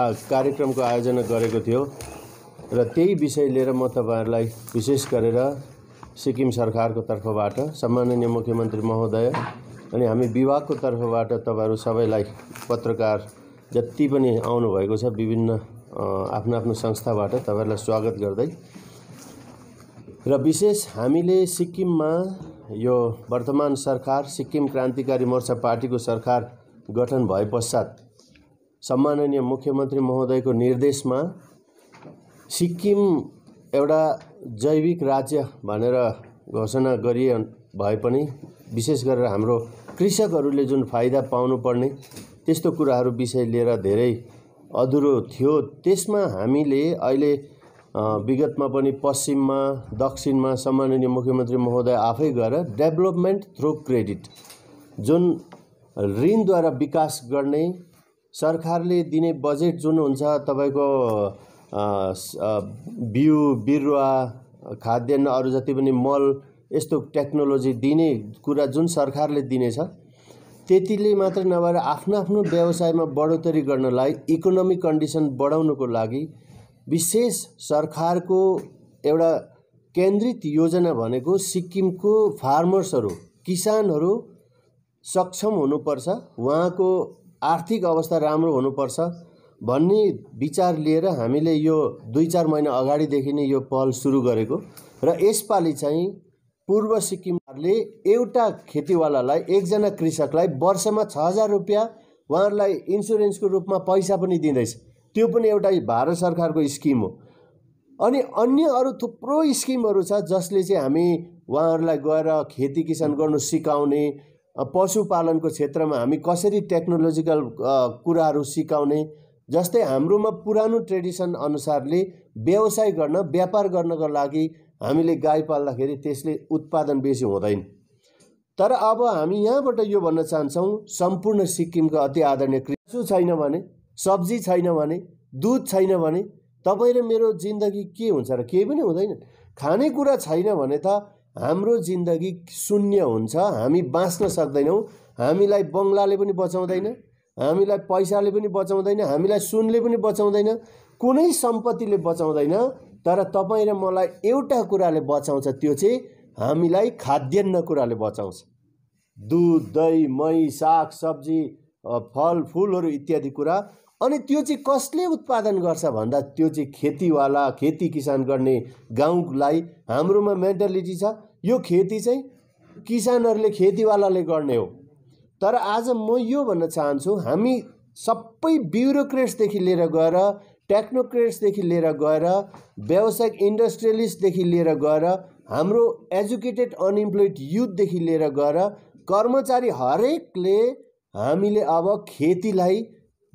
कार्यक्रमको आयोजना गरेको थियो र त्यही विषय लिएर म तपाईँहरूलाई विशेष गरेर सिक्किम सरकारको तर्फबाट सम्माननीय मुख्यमन्त्री महोदय अनि हामी विभागको तर्फबाट तपाईँहरू सबैलाई पत्रकार जति पनि आउनुभएको छ विभिन्न आफ्नो आफ्नो संस्थाबाट तपाईँहरूलाई स्वागत गर्दै र विशेष हामीले सिक्किममा यो वर्तमान सरकार सिक्किम क्रान्तिकारी मोर्चा पार्टीको सरकार गठन भए पश्चात सम्माननीय मुख्यमन्त्री महोदयको निर्देशमा सिक्किम एउटा जैविक राज्य भनेर घोषणा गरिए भए पनि विशेष गरेर हाम्रो कृषकहरूले जुन फाइदा पाउनुपर्ने त्यस्तो कुराहरू विषय लिएर धेरै अधुरो थियो त्यसमा हामीले अहिले विगतमा पनि पश्चिममा दक्षिणमा सम्माननीय मुख्यमन्त्री महोदय आफै गएर डेभलपमेन्ट थ्रु क्रेडिट जुन ऋणद्वारा विकास गर्ने सरकारले दिने बजेट जुन हुन्छ तपाईँको बिउ बिरुवा खाद्यान्न अरू जति पनि मल यस्तो टेक्नोलोजी दिने कुरा जुन सरकारले दिनेछ त्यतिले मात्र नभएर आफ्नो आफ्नो व्यवसायमा बढोत्तरी गर्नलाई इकोनोमिक कन्डिसन बढाउनको लागि विशेष सरकारको एउटा केन्द्रित योजना भनेको सिक्किमको फार्मर्सहरू किसानहरू सक्षम हुनुपर्छ उहाँको आर्थिक अवस्था राम्रो हुनुपर्छ भन्ने विचार लिएर हामीले यो दुई चार महिना अगाडिदेखि नै यो पहल सुरु गरेको र यसपालि चाहिँ पूर्व सिक्किमहरूले एउटा खेतीवालालाई एकजना कृषकलाई वर्षमा छ हजार रुपियाँ उहाँहरूलाई इन्सुरेन्सको रूपमा पैसा पनि दिँदैछ त्यो पनि एउटा भारत सरकारको स्किम हो अनि अन्य अरू थुप्रो स्किमहरू छ जसले चाहिँ हामी उहाँहरूलाई गएर खेती किसान गर्नु सिकाउने पशुपालनको क्षेत्रमा हामी कसरी टेक्नोलोजिकल कुराहरू सिकाउने जस्तै हाम्रोमा पुरानो ट्रेडिसन अनुसारले व्यवसाय गर्न व्यापार गर्नको लागि हामीले गाई पाल्दाखेरि त्यसले उत्पादन बेसी हुँदैन तर अब हामी यहाँबाट यो भन्न चाहन्छौँ सम्पूर्ण सिक्किमको अति आदरणीय कृषि छैन भने सब्जी छैन भने दुध छैन भने तपाईँ र मेरो जिन्दगी के हुन्छ र केही पनि हुँदैन खानेकुरा छैन भने त हाम्रो जिन्दगी शून्य हुन्छ हामी बाँच्न सक्दैनौँ हामीलाई बङ्गलाले पनि बचाउँदैन हामीलाई पैसाले पनि बचाउँदैन हामीलाई सुनले पनि बचाउँदैन कुनै सम्पत्तिले बचाउँदैन तर तपाईँ र मलाई एउटा कुराले बचाउँछ त्यो चाहिँ हामीलाई खाद्यान्न कुराले बचाउँछ दुध दही मही साग सब्जी फलफुलहरू इत्यादि कुरा अनि त्यो चाहिँ कसले उत्पादन गर्छ भन्दा त्यो चाहिँ खेतीवाला खेती किसान गर्ने गाउँलाई हाम्रोमा मेन्टालिटी छ यो खेती चाहिँ किसानहरूले खेतीवालाले गर्ने हो तर आज म यो भन्न चाहन्छु हामी सबै ब्युरोक्रेट्सदेखि लिएर गएर टेक्नोक्रेट्सदेखि लिएर गएर व्यावसायिक इन्डस्ट्रियलिस्टदेखि लिएर गएर हाम्रो एजुकेटेड अनइम्प्लोइड युथदेखि लिएर गएर कर्मचारी हरेकले हामीले अब खेतीलाई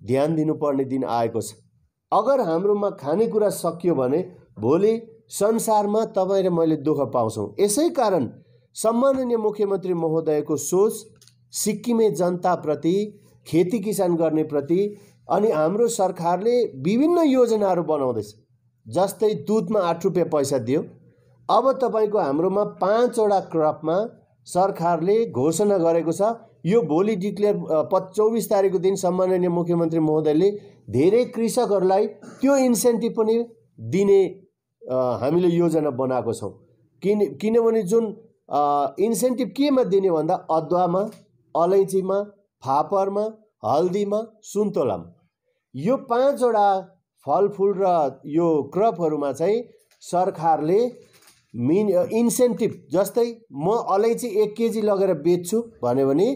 ध्यान दिनुपर्ने दिन आएको छ अगर हाम्रोमा खानेकुरा सकियो भने भोलि संसारमा तपाईँ र मैले दुःख पाउँछौँ यसै कारण सम्माननीय मुख्यमन्त्री महोदयको सोच सिक्किमे जनताप्रति खेती किसान गर्नेप्रति अनि हाम्रो सरकारले विभिन्न योजनाहरू बनाउँदैछ जस्तै दुधमा आठ रुपियाँ पैसा दियो अब तपाईँको हाम्रोमा पाँचवटा क्रपमा सरकारले घोषणा गरेको छ यो भोलि डिक्लेयर प चौबिस तारिकको दिन सम्माननीय मुख्यमन्त्री महोदयले धेरै कृषकहरूलाई त्यो इन्सेन्टिभ पनि दिने हामीले योजना बनाएको छौँ किन किनभने जुन इन्सेन्टिभ केमा दिने भन्दा अदुवामा अलैँचीमा फापरमा हल्दीमा सुन्तोलामा यो पाँचवटा फलफुल र यो क्रपहरूमा चाहिँ सरकारले मिन इन्सेन्टिभ जस्तै म अलैँची एक केजी लगेर बेच्छु भन्यो भने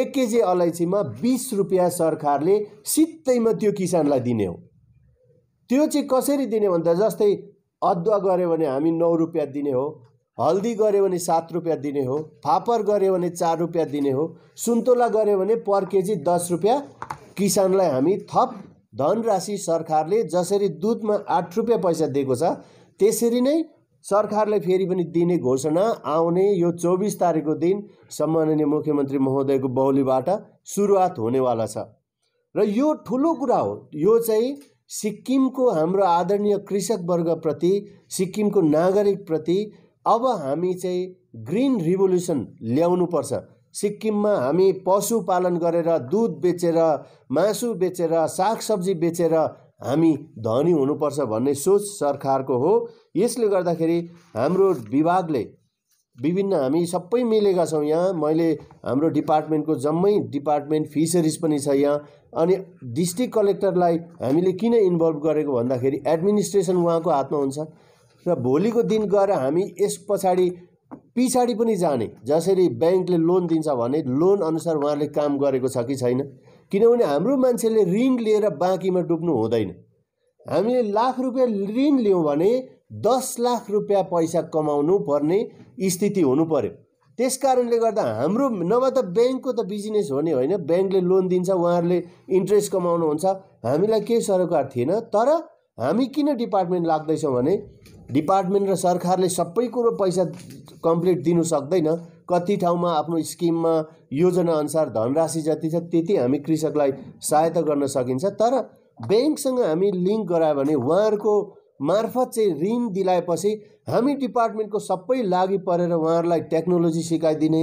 एक केजी अलैँचीमा बिस रुपियाँ सरकारले सित्तैमा त्यो किसानलाई दिने हो त्यो चाहिँ कसरी दिने भन्दा जस्तै अदुवा गऱ्यो भने हामी नौ रुपियाँ दिने हो हल्दी गऱ्यो भने सात रुपियाँ दिने हो फापर गऱ्यो भने चार रुपियाँ दिने हो सुन्तोला गऱ्यो भने पर केजी दस रुपियाँ किसानलाई हामी थप धनराशि सरकारले जसरी दुधमा आठ रुपियाँ पैसा दिएको छ त्यसरी नै सरकारले फेरि पनि दिने घोषणा आउने यो चौबिस तारिकको दिन सम्माननीय मुख्यमन्त्री महोदयको बहुलीबाट सुरुवात हुनेवाला छ र यो ठुलो कुरा हो यो चाहिँ सिक्किमको हाम्रो आदरणीय कृषक वर्गप्रति सिक्किमको नागरिकप्रति अब हामी चाहिँ ग्रिन रिभोल्युसन ल्याउनुपर्छ सिक्किममा हामी पशुपालन गरेर दुध बेचेर मासु बेचेर सागसब्जी बेचेर हामी धनी हुनुपर्छ भन्ने सोच सरकारको हो यसले गर्दाखेरि हाम्रो विभागले विभिन्न हामी सबै मिलेका छौँ यहाँ मैले हाम्रो डिपार्टमेन्टको जम्मै डिपार्टमेन्ट फिसरिज पनि छ यहाँ अनि डिस्ट्रिक्ट कलेक्टरलाई हामीले किन इन्भल्भ गरेको भन्दाखेरि एडमिनिस्ट्रेसन उहाँको हातमा हुन्छ र भोलिको दिन गएर हामी यस पछाडि पछाडि पनि जाने जसरी ब्याङ्कले लोन दिन्छ भने लोन अनुसार उहाँले काम गरेको छ कि छैन किनभने हाम्रो मान्छेले ऋण लिएर बाँकीमा डुब्नु हुँदैन हामीले लाख रुपियाँ ऋण लियौँ भने दस लाख रुपियाँ पैसा कमाउनु पर्ने स्थिति हुनु पऱ्यो त्यस कारणले गर्दा हाम्रो नभए त ब्याङ्कको त बिजनेस हो नि होइन ब्याङ्कले लोन दिन्छ उहाँहरूले इन्ट्रेस्ट कमाउनुहुन्छ हामीलाई केही सरोकार थिएन तर हामी किन डिपार्टमेन्ट लाग्दैछौँ भने डिपार्टमेन्ट र सरकारले सबै कुरो पैसा कम्प्लिट दिनु सक्दैन कति ठाउँमा आफ्नो स्किममा अनुसार धनराशि जति छ त्यति हामी कृषकलाई सहायता गर्न सकिन्छ तर ब्याङ्कसँग हामी लिङ्क गरायो भने उहाँहरूको मार्फत चाहिँ ऋण दिलाएपछि हामी डिपार्टमेन्टको सबै लागि परेर उहाँहरूलाई टेक्नोलोजी सिकाइदिने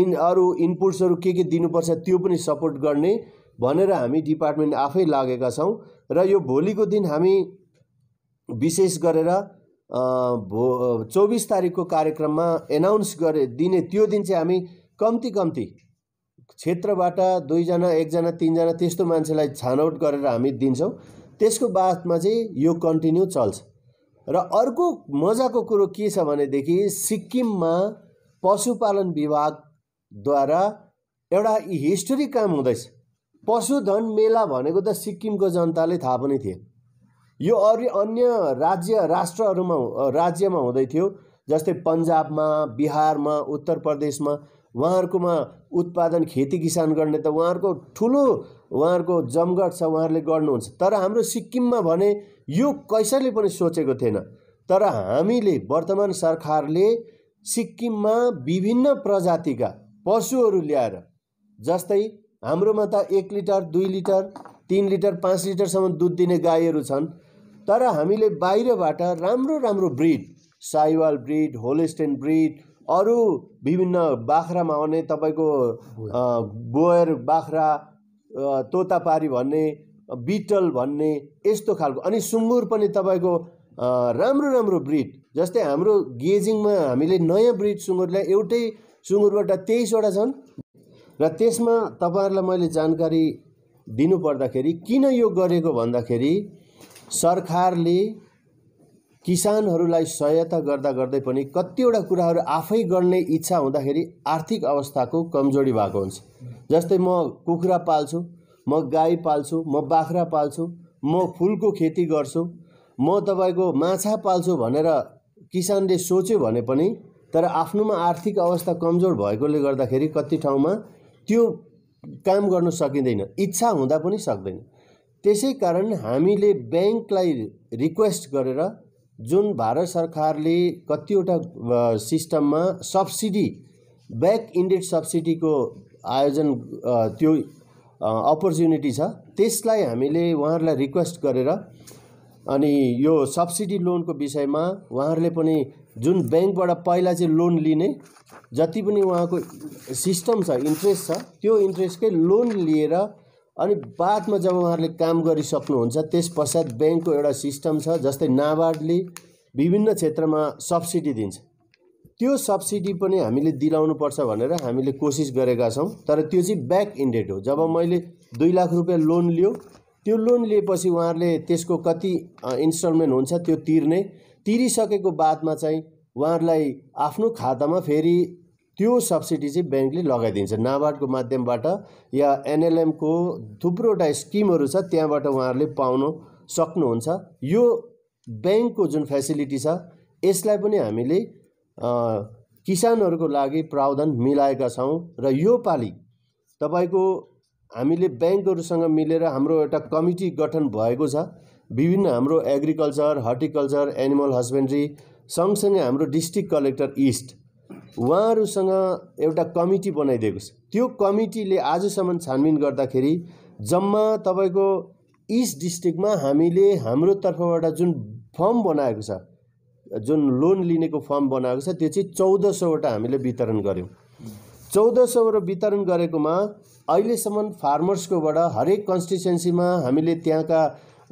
इन अरू इनपुट्सहरू के के दिनुपर्छ त्यो पनि सपोर्ट गर्ने भनेर हामी डिपार्टमेन्ट आफै लागेका छौँ र यो भोलिको दिन हामी विशेष गरेर भो चौबिस तारिकको कार्यक्रममा एनाउन्स गरे दिने त्यो दिन चाहिँ हामी कम्ती कम्ती क्षेत्रबाट दुईजना एकजना तिनजना त्यस्तो मान्छेलाई छानौट गरेर हामी दिन्छौँ त्यसको बादमा चाहिँ यो कन्टिन्यू चल्छ र अर्को मजाको कुरो के छ भनेदेखि सिक्किममा पशुपालन विभागद्वारा एउटा हिस्टोरी काम हुँदैछ पशुधन मेला भनेको त सिक्किमको जनताले थाहा पनि थिए यो अरू अन्य राज्य राष्ट्रहरूमा राज्यमा हुँदै थियो जस्तै पन्जाबमा बिहारमा उत्तर प्रदेशमा उहाँहरूकोमा उत्पादन खेती किसान गर्ने त उहाँहरूको ठुलो उहाँहरूको जमघट छ उहाँहरूले गर्नुहुन्छ तर हाम्रो सिक्किममा भने यो कसैले पनि सोचेको थिएन तर हामीले वर्तमान सरकारले सिक्किममा विभिन्न प्रजातिका पशुहरू ल्याएर जस्तै हाम्रोमा त एक लिटर दुई लिटर तिन लिटर पाँच लिटरसम्म दुध दिने गाईहरू छन् तर हामीले बाहिरबाट राम्रो राम्रो breed Sahiwal breed Holstein breed अरू विभिन्न बाख्रामा आउने तपाईँको बोयर बाख्रा तोतापारी भन्ने बिटल भन्ने यस्तो खालको अनि सुँगुर पनि तपाईँको राम्रो राम्रो ब्रिड जस्तै हाम्रो गेजिङमा हामीले नयाँ ब्रिड सुँगुरलाई एउटै सुँगुरबाट तेइसवटा छन् र त्यसमा तपाईँहरूलाई मैले जानकारी दिनुपर्दाखेरि किन यो गरेको भन्दाखेरि सरकारले किसानहरूलाई सहायता गर्दा गर्दै पनि कतिवटा कुराहरू आफै गर्ने इच्छा हुँदाखेरि आर्थिक अवस्थाको कमजोरी भएको हुन्छ जस्तै म कुखुरा पाल्छु म गाई पाल्छु म बाख्रा पाल्छु म फुलको खेती गर्छु म तपाईँको माछा पाल्छु भनेर किसानले सोच्यो भने पनि तर आफ्नोमा आर्थिक अवस्था कमजोर भएकोले गर्दाखेरि कति ठाउँमा त्यो काम गर्न सकिँदैन इच्छा हुँदा पनि सक्दैन त्यसै कारण हामीले ब्याङ्कलाई रिक्वेस्ट गरेर जुन भारत सरकारले कतिवटा सिस्टममा सब्सिडी ब्याक इन्डेड सब्सिडीको आयोजन त्यो अपर्च्युनिटी छ त्यसलाई हामीले उहाँहरूलाई रिक्वेस्ट गरेर अनि यो सब्सिडी लोनको विषयमा उहाँहरूले पनि जुन ब्याङ्कबाट पहिला चाहिँ लोन लिने जति पनि उहाँको सिस्टम छ इन्ट्रेस्ट छ त्यो इन्ट्रेस्टकै लोन लिएर अनि बादमा जब उहाँहरूले काम गरिसक्नुहुन्छ त्यस पश्चात ब्याङ्कको एउटा सिस्टम छ जस्तै नाबार्डले विभिन्न क्षेत्रमा सब्सिडी दिन्छ त्यो सब्सिडी पनि हामीले दिलाउनुपर्छ भनेर हामीले कोसिस गरेका छौँ तर त्यो चाहिँ ब्याक इन्डेड हो जब मैले दुई लाख रुपियाँ लोन लियो त्यो लोन लिएपछि उहाँहरूले त्यसको कति इन्स्टलमेन्ट हुन्छ त्यो तिर्ने तिरिसकेको बादमा चाहिँ उहाँहरूलाई आफ्नो खातामा फेरि त्यो सब्सिडी चाहिँ ब्याङ्कले लगाइदिन्छ नाबार्डको माध्यमबाट या एनएलएमको थुप्रोवटा स्किमहरू छ त्यहाँबाट उहाँहरूले पाउनु सक्नुहुन्छ यो ब्याङ्कको जुन फेसिलिटी छ यसलाई पनि हामीले किसानहरूको लागि प्रावधान मिलाएका छौँ र यो योपालि तपाईँको हामीले ब्याङ्कहरूसँग मिलेर हाम्रो एउटा कमिटी गठन भएको छ विभिन्न हाम्रो एग्रिकल्चर हर्टिकल्चर एनिमल हस्बेन्ड्री सँगसँगै हाम्रो डिस्ट्रिक्ट कलेक्टर इस्ट उहाँहरूसँग एउटा कमिटी बनाइदिएको छ त्यो कमिटीले आजसम्म छानबिन गर्दाखेरि जम्मा तपाईँको इस्ट डिस्ट्रिक्टमा हामीले हाम्रो तर्फबाट जुन फर्म बनाएको छ जुन लोन लिनेको फर्म बनाएको छ त्यो चाहिँ चौध सौवटा हामीले वितरण गऱ्यौँ चौध सौवटा वितरण गरेकोमा अहिलेसम्म फार्मर्सकोबाट हरेक कन्स्टिट्युएन्सीमा हामीले त्यहाँका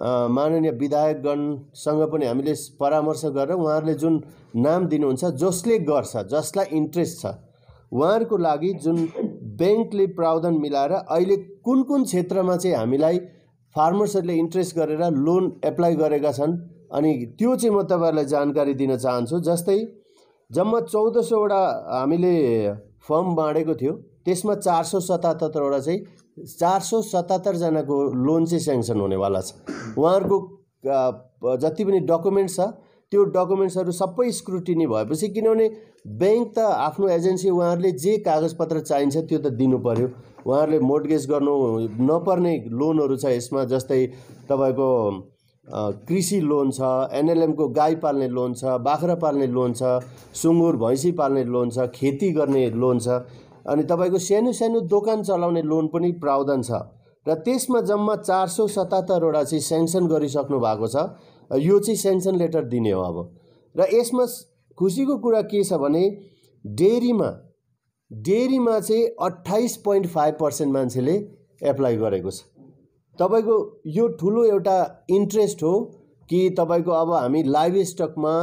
माननीय विधायकगणसँग पनि हामीले परामर्श गरेर उहाँहरूले जुन नाम दिनुहुन्छ जसले गर्छ जसलाई इन्ट्रेस्ट छ उहाँहरूको लागि जुन ब्याङ्कले प्रावधान मिलाएर अहिले कुन कुन क्षेत्रमा चाहिँ हामीलाई फार्मर्सहरूले इन्ट्रेस्ट गरेर लोन एप्लाई गरेका छन् अनि त्यो चाहिँ म तपाईँहरूलाई जानकारी दिन चाहन्छु जस्तै जम्मा चौध सौवटा हामीले फर्म बाँडेको थियो त्यसमा चार सौ सतहत्तरवटा चाहिँ चार सौ सतहत्तरजनाको लोन चाहिँ स्याङ्सन हुनेवाला छ उहाँहरूको जति पनि डकुमेन्ट्स छ त्यो डकुमेन्ट्सहरू सबै स्क्रुटिनी भएपछि किनभने ब्याङ्क त आफ्नो एजेन्सी उहाँहरूले जे कागजपत्र चाहिन्छ त्यो त दिनु पऱ्यो उहाँहरूले मोडगेज गर्नु नपर्ने लोनहरू छ यसमा जस्तै तपाईँको कृषि लोन छ एनएलएमको गाई पाल्ने लोन छ बाख्रा पाल्ने लोन छ सुँगुर भैँसी पाल्ने लोन छ खेती गर्ने लोन छ अनि तपाईँको सानो सानो दोकान चलाउने लोन पनि प्रावधान छ र त्यसमा जम्मा चार सौ सतहत्तरवटा चाहिँ सेङ्सन गरिसक्नु भएको छ यो चाहिँ सेङ्सन लेटर दिने हो अब र यसमा खुसीको कुरा के छ भने डेरीमा डेरीमा चाहिँ अट्ठाइस पोइन्ट फाइभ पर्सेन्ट मान्छेले एप्लाई गरेको छ तपाईँको यो ठुलो एउटा इन्ट्रेस्ट हो कि तपाईँको अब हामी लाइभ स्टकमा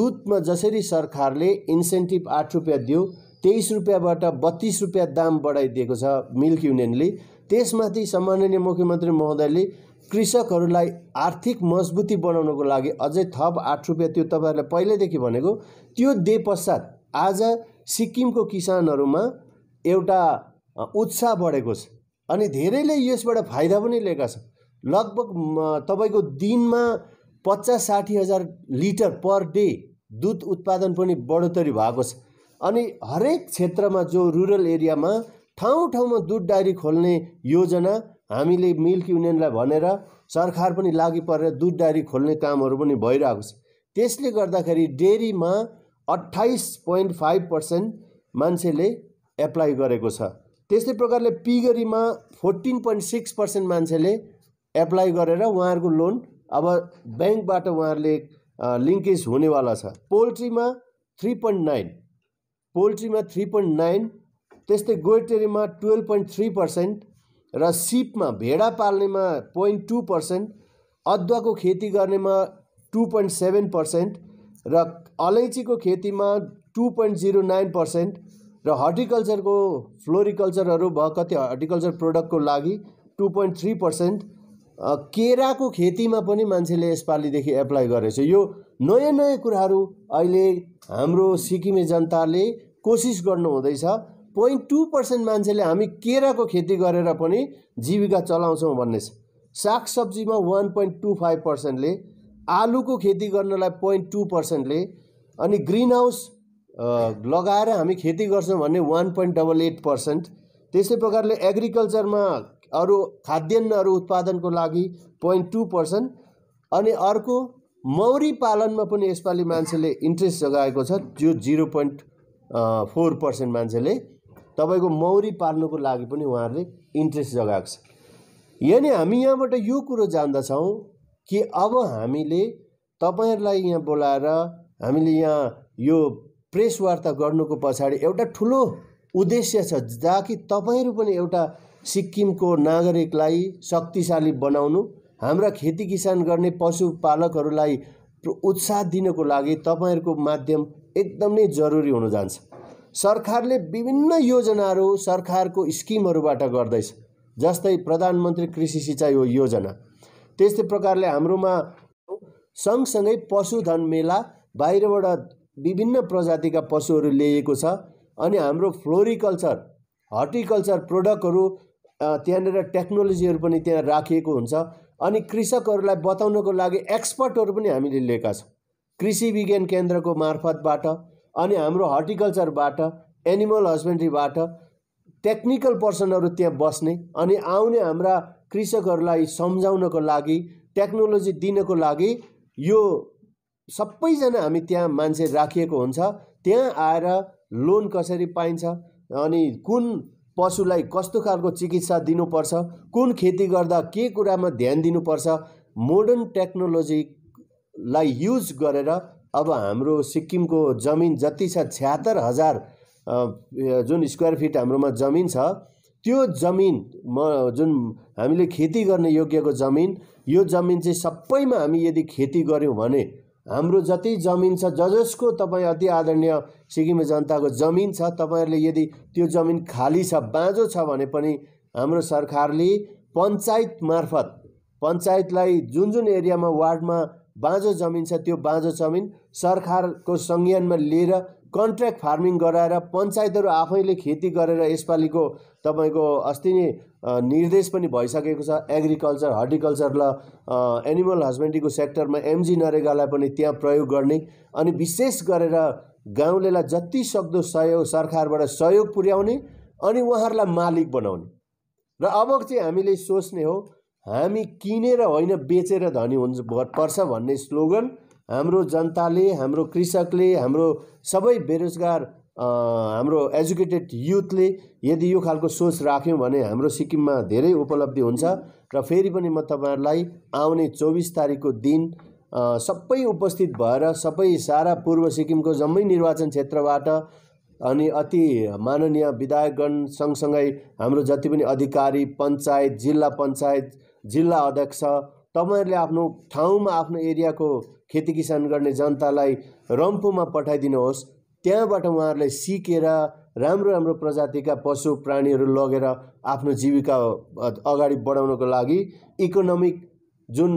दुधमा जसरी सरकारले इन्सेन्टिभ आठ रुपियाँ दियो तेइस रुपियाँबाट बत्तिस रुपियाँ दाम बढाइदिएको छ मिल्क युनियनले त्यसमाथि सम्माननीय मुख्यमन्त्री महोदयले कृषकहरूलाई आर्थिक मजबुती बनाउनको लागि अझै थप आठ रुपियाँ त्यो तपाईँहरूलाई पहिल्यैदेखि भनेको त्यो दिए पश्चात आज सिक्किमको किसानहरूमा एउटा उत्साह बढेको छ अनि धेरैले यसबाट फाइदा पनि लिएका छन् लगभग तपाईँको दिनमा पचास साठी हजार लिटर पर डे दुध उत्पादन पनि बढोत्तरी भएको छ अनि हरेक क्षेत्रमा जो रुरल एरियामा ठाउँ ठाउँमा दुध डायरी खोल्ने योजना हामीले मिल्क युनियनलाई भनेर सरकार पनि लागि परेर दुध डायरी खोल्ने कामहरू पनि भइरहेको छ त्यसले गर्दाखेरि डेरीमा अट्ठाइस पोइन्ट फाइभ पर्सेन्ट मान्छेले एप्लाई गरेको छ त्यस्तै प्रकारले पिगरीमा फोर्टिन पोइन्ट सिक्स पर्सेन्ट मान्छेले एप्लाई गरेर उहाँहरूको लोन अब ब्याङ्कबाट उहाँहरूले लिङ्केज हुनेवाला छ पोल्ट्रीमा थ्री पोइन्ट नाइन पोल्ट्रीमा थ्री पोइन्ट नाइन त्यस्तै गोइटेरीमा टुवेल्भ पोइन्ट थ्री पर्सेन्ट र सिपमा भेडा पाल्नेमा पोइन्ट टू पर्सेन्ट अदुवाको खेती गर्नेमा टु पोइन्ट सेभेन पर्सेन्ट र अलैँचीको खेतीमा two point zero nine percent र हर्टिकल्चरको फ्लोरिकल्चरहरू भयो कति हर्टिकल्चर प्रोडक्टको लागि टु पोइन्ट थ्री पर्सेन्ट केराको खेतीमा पनि मान्छेले यसपालिदेखि एप्लाई गरेछ यो नयाँ नयाँ कुराहरू अहिले हाम्रो सिक्किमे जनताले कोसिस गर्नु हुँदैछ पोइन्ट टू पर्सेन्ट मान्छेले हामी केराको खेती गरेर पनि जीविका चलाउँछौँ भन्ने छ सागसब्जीमा वान पोइन्ट टू फाइभ पर्सेन्टले आलुको खेती गर्नलाई पोइन्ट टू पर्सेन्टले अनि ग्रिन हाउस लगाएर हामी खेती गर्छौँ भने one point double eight percent त्यस्तै प्रकारले एग्रिकल्चरमा अरू खाद्यान्नहरू उत्पादनको लागि पोइन्ट टू पर्सेन्ट अनि अर्को मौरी पालनमा पनि यसपालि मान्छेले इन्ट्रेस्ट जगाएको छ त्यो जिरो पोइन्ट फोर पर्सेन्ट मान्छेले तपाईँको मौरी पाल्नुको लागि पनि उहाँहरूले इन्ट्रेस्ट जगाएको छ यानि हामी यहाँबाट यो कुरो जान्दछौँ कि अब हामीले तपाईँहरूलाई यहाँ बोलाएर हामीले यहाँ यो प्रेस वार्ता गर्नुको पछाडि एउटा ठुलो उद्देश्य छ कि तपाईँहरू पनि एउटा सिक्किमको नागरिकलाई शक्तिशाली बनाउनु हाम्रा खेती किसान गर्ने पशुपालकहरूलाई उत्साह दिनको लागि तपाईँहरूको माध्यम एकदमै जरुरी हुन जान्छ सरकारले विभिन्न योजनाहरू सरकारको स्किमहरूबाट गर्दैछ जस्तै प्रधानमन्त्री कृषि सिँचाइ योजना त्यस्तै प्रकारले हाम्रोमा सँगसँगै पशुधन मेला बाहिरबाट विभिन्न प्रजातिका पशुहरू ल्याइएको छ अनि हाम्रो फ्लोरिकल्चर हर्टिकल्चर प्रोडक्टहरू त्यहाँनिर टेक्नोलोजीहरू पनि त्यहाँ राखिएको हुन्छ अनि कृषकहरूलाई बताउनको लागि एक्सपर्टहरू पनि हामीले लिएका छौँ कृषि विज्ञान केन्द्रको मार्फतबाट अनि हाम्रो हर्टिकल्चरबाट एनिमल हस्बेन्ड्रीबाट टेक्निकल पर्सनहरू त्यहाँ बस्ने अनि आउने हाम्रा कृषकहरूलाई सम्झाउनको लागि टेक्नोलोजी दिनको लागि यो सबैजना हामी त्यहाँ मान्छे राखिएको हुन्छ त्यहाँ आएर लोन कसरी पाइन्छ अनि कुन पशुलाई कस्तो खालको चिकित्सा दिनुपर्छ कुन खेती गर्दा के कुरामा ध्यान दिनुपर्छ मोडर्न टेक्नोलोजीलाई युज गरेर अब हाम्रो सिक्किमको जमिन जति छ छ्यात्तर हजार जुन स्क्वायर फिट हाम्रोमा जमिन छ त्यो जमिन म जुन हामीले खेती गर्ने योग्यको जमिन यो जमिन चाहिँ सबैमा हामी यदि खेती गऱ्यौँ भने हाम्रो जति जमिन छ ज जसको तपाईँ अति आदरणीय सिक्किम जनताको जमिन छ तपाईँहरूले यदि त्यो जमिन खाली छ बाँझो छ भने पनि हाम्रो सरकारले पञ्चायत मार्फत पञ्चायतलाई जुन जुन एरियामा वार्डमा बाँझो जमिन छ त्यो बाँझो जमिन सरकारको संज्ञानमा लिएर कन्ट्र्याक्ट फार्मिङ गराएर पञ्चायतहरू आफैले खेती गरेर यसपालिको तपाईँको अस्ति नै निर्देश पनि भइसकेको छ एग्रिकल्चर हर्टिकल्चर र एनिमल हस्बेन्ड्रीको सेक्टरमा एमजी नरेगालाई पनि त्यहाँ प्रयोग गर्ने अनि विशेष गरेर गाउँलेलाई जति सक्दो सहयोग सरकारबाट सहयोग पुर्याउने अनि उहाँहरूलाई मालिक बनाउने र अब चाहिँ हामीले सोच्ने हो हामी किनेर होइन बेचेर धनी हुन्छ पर्छ भन्ने स्लोगन हाम्रो जनताले हाम्रो कृषकले हाम्रो सबै बेरोजगार हाम्रो एजुकेटेड युथले यदि यो खालको सोच राख्यौँ भने हाम्रो सिक्किममा धेरै उपलब्धि हुन्छ र फेरि पनि म तपाईँहरूलाई आउने चौबिस तारिकको दिन सबै उपस्थित भएर सबै सारा पूर्व सिक्किमको जम्मै निर्वाचन क्षेत्रबाट अनि अति माननीय विधायकगण सँगसँगै हाम्रो जति पनि अधिकारी पञ्चायत जिल्ला पञ्चायत जिल्ला अध्यक्ष तपाईँहरूले आफ्नो ठाउँमा आफ्नो एरियाको खेती किसान गर्ने जनतालाई रम्फूमा पठाइदिनुहोस् त्यहाँबाट उहाँहरूले सिकेर राम्रो राम्रो प्रजातिका पशु प्राणीहरू लगेर आफ्नो जीविका अगाडि बढाउनको लागि इकोनोमिक जुन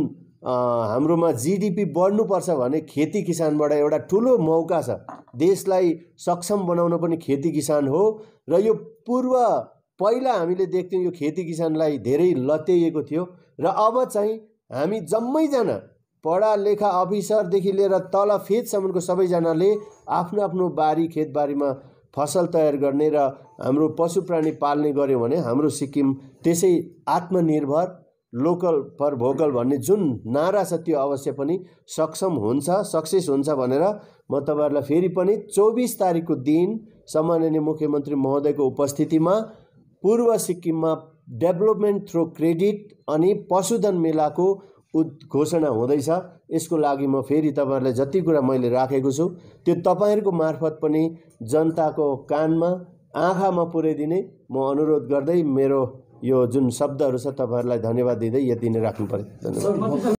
हाम्रोमा जिडिपी बढ्नुपर्छ भने खेती किसानबाट एउटा ठुलो मौका छ देशलाई सक्षम बनाउन पनि खेती किसान हो र यो पूर्व पहिला हामीले देख्थ्यौँ यो खेती किसानलाई धेरै लत्याइएको थियो र अब चाहिँ हामी जम्मैजना पढा लेखा अफिसरदेखि लिएर तल फेदसम्मको सबैजनाले आफ्नो आफ्नो बारी खेतबारीमा फसल तयार गर्ने र हाम्रो पशु प्राणी पाल्ने गर्यो भने हाम्रो सिक्किम त्यसै आत्मनिर्भर लोकल फर भोकल भन्ने जुन नारा छ त्यो अवश्य पनि सक्षम हुन्छ सक्सेस हुन्छ भनेर म तपाईँहरूलाई फेरि पनि चौबिस तारिकको दिन सम्माननीय मुख्यमन्त्री महोदयको उपस्थितिमा पूर्व सिक्किममा डेभलपमेन्ट थ्रु क्रेडिट अनि पशुधन मेलाको उद्घोषणा हुँदैछ यसको लागि म फेरि तपाईँहरूलाई जति कुरा मैले राखेको छु त्यो तपाईँहरूको मार्फत पनि जनताको कानमा आँखामा पुर्याइदिने म अनुरोध गर्दै मेरो यो जुन शब्दहरू छ तपाईँहरूलाई धन्यवाद दिँदै यति नै राख्नु पर्यो धन्यवाद